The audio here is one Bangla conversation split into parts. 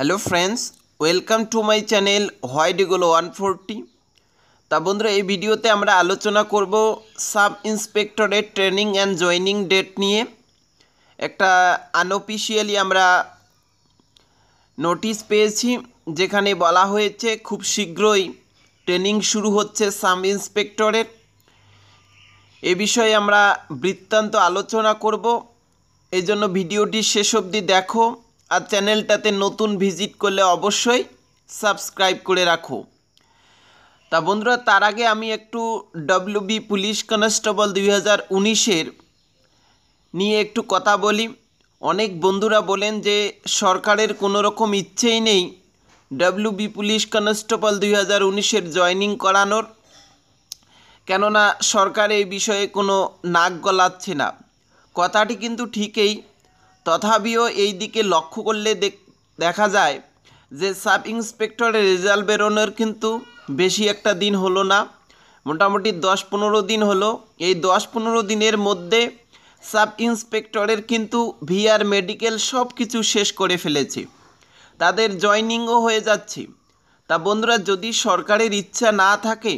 hello friends welcome to my channel white eagle one forty তা বন্ধুরা এই ভিডিওতে আমরা আলোচনা করব সাব ইন্সপেক্টরের ট্রেনিং অ্যান্ড জয়নিং ডেট নিয়ে একটা আনঅফিসিয়ালি আমরা নোটিশ পেয়েছি যেখানে বলা হয়েছে খুব শীঘ্রই ট্রেনিং শুরু হচ্ছে সাব ইন্সপেক্টরের এ বিষয়ে আমরা বৃত্তান্ত আলোচনা করব এজন্য ভিডিওটি শেষ অবধি দেখো আর চ্যানেলটাতে নতুন ভিজিট করলে অবশ্যই সাবস্ক্রাইব করে রাখো তা বন্ধুরা তার আগে আমি একটু বি পুলিশ কনস্টেবল দুই হাজার উনিশের নিয়ে একটু কথা বলি অনেক বন্ধুরা বলেন যে সরকারের কোনো রকম ইচ্ছেই নেই বি পুলিশ কনস্টেবল দুই হাজার উনিশের জয়নিং করানোর কেননা সরকার এই বিষয়ে কোনো নাক গলাচ্ছে না কথাটি কিন্তু ঠিকই তথাপিও এই দিকে লক্ষ্য করলে দেখা যায় যে সাব ইন্সপেক্টরের রেজাল্ট বেরোনোর কিন্তু বেশি একটা দিন হলো না মোটামুটি দশ পনেরো দিন হলো এই দশ পনেরো দিনের মধ্যে সাব ইন্সপেক্টরের কিন্তু ভিআর মেডিকেল সব কিছু শেষ করে ফেলেছে তাদের জয়নিংও হয়ে যাচ্ছে তা বন্ধুরা যদি সরকারের ইচ্ছা না থাকে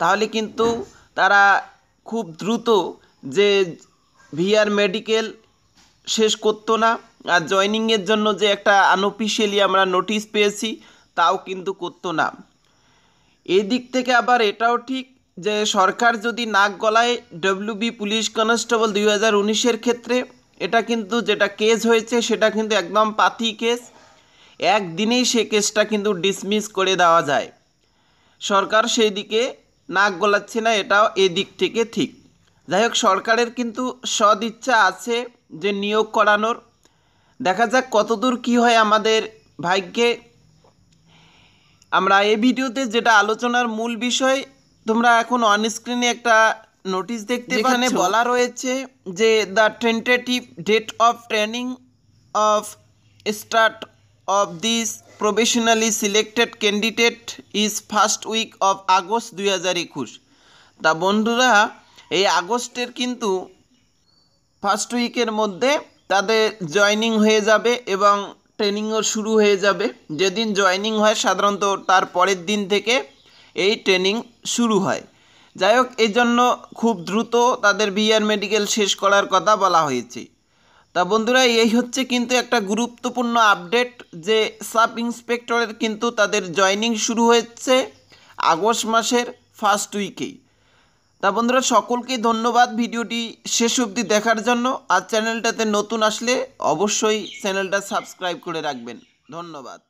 তাহলে কিন্তু তারা খুব দ্রুত যে ভিআর মেডিকেল শেষ করতো না আর জয়নিংয়ের জন্য যে একটা আনঅফিসিয়ালি আমরা নোটিশ পেয়েছি তাও কিন্তু করতো না এই দিক থেকে আবার এটাও ঠিক যে সরকার যদি নাক গলায় ডব্লিউবি পুলিশ কনস্টেবল দুই হাজার উনিশের ক্ষেত্রে এটা কিন্তু যেটা কেস হয়েছে সেটা কিন্তু একদম পাতি কেস একদিনেই সে কেসটা কিন্তু ডিসমিস করে দেওয়া যায় সরকার সেই দিকে নাক গলাচ্ছে না এটাও এদিক থেকে ঠিক যাই হোক সরকারের কিন্তু সদিচ্ছা আছে যে নিয়োগ করানোর দেখা যাক কতদূর কি হয় আমাদের ভাগ্যে আমরা এই ভিডিওতে যেটা আলোচনার মূল বিষয় তোমরা এখন অনস্ক্রিনে একটা নোটিশ দেখতে এখানে বলা রয়েছে যে the tentative date of training of start of this professionally selected candidate is first week of August দুই হাজার একুশ তা বন্ধুরা এই আগস্টের কিন্তু ফার্স্ট উইকের মধ্যে তাদের জয়নিং হয়ে যাবে এবং ট্রেনিংও শুরু হয়ে যাবে যেদিন জয়নিং হয় সাধারণত তার পরের দিন থেকে এই ট্রেনিং শুরু হয় যাই হোক এই জন্য খুব দ্রুত তাদের বিআর মেডিকেল শেষ করার কথা বলা হয়েছে তা বন্ধুরা এই হচ্ছে কিন্তু একটা গুরুত্বপূর্ণ আপডেট যে সাব ইন্সপেক্টরের কিন্তু তাদের জয়নিং শুরু হয়েছে আগস্ট মাসের ফার্স্ট উইকেই তা বন্ধুরা সকলকে ধন্যবাদ ভিডিওটি শেষ অবধি দেখার জন্য আর চ্যানেলটাতে নতুন আসলে অবশ্যই চ্যানেলটা সাবস্ক্রাইব করে রাখবেন ধন্যবাদ